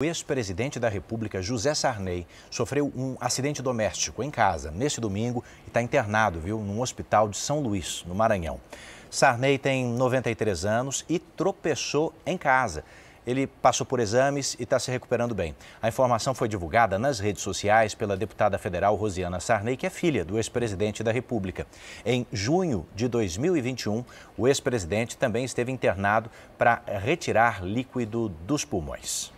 O ex-presidente da República, José Sarney, sofreu um acidente doméstico em casa neste domingo e está internado, viu, num hospital de São Luís, no Maranhão. Sarney tem 93 anos e tropeçou em casa. Ele passou por exames e está se recuperando bem. A informação foi divulgada nas redes sociais pela deputada federal Rosiana Sarney, que é filha do ex-presidente da República. Em junho de 2021, o ex-presidente também esteve internado para retirar líquido dos pulmões.